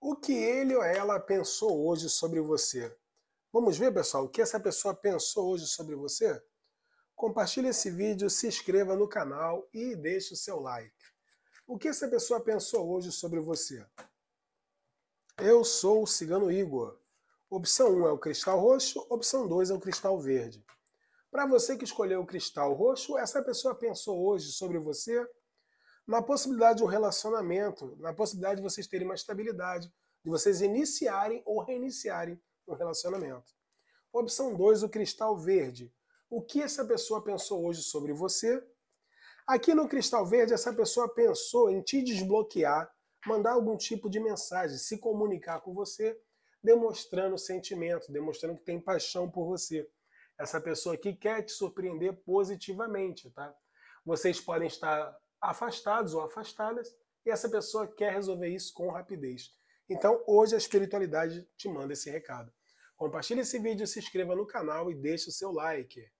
o que ele ou ela pensou hoje sobre você. Vamos ver, pessoal, o que essa pessoa pensou hoje sobre você? Compartilhe esse vídeo, se inscreva no canal e deixe o seu like. O que essa pessoa pensou hoje sobre você? Eu sou o cigano Igor. Opção 1 é o cristal roxo, opção 2 é o cristal verde. Para você que escolheu o cristal roxo, essa pessoa pensou hoje sobre você na possibilidade de um relacionamento, na possibilidade de vocês terem uma estabilidade, de vocês iniciarem ou reiniciarem um relacionamento. Opção 2, o cristal verde. O que essa pessoa pensou hoje sobre você? Aqui no cristal verde, essa pessoa pensou em te desbloquear, mandar algum tipo de mensagem, se comunicar com você, demonstrando sentimento, demonstrando que tem paixão por você. Essa pessoa aqui quer te surpreender positivamente, tá? Vocês podem estar afastados ou afastadas, e essa pessoa quer resolver isso com rapidez. Então, hoje a espiritualidade te manda esse recado. Compartilhe esse vídeo, se inscreva no canal e deixe o seu like.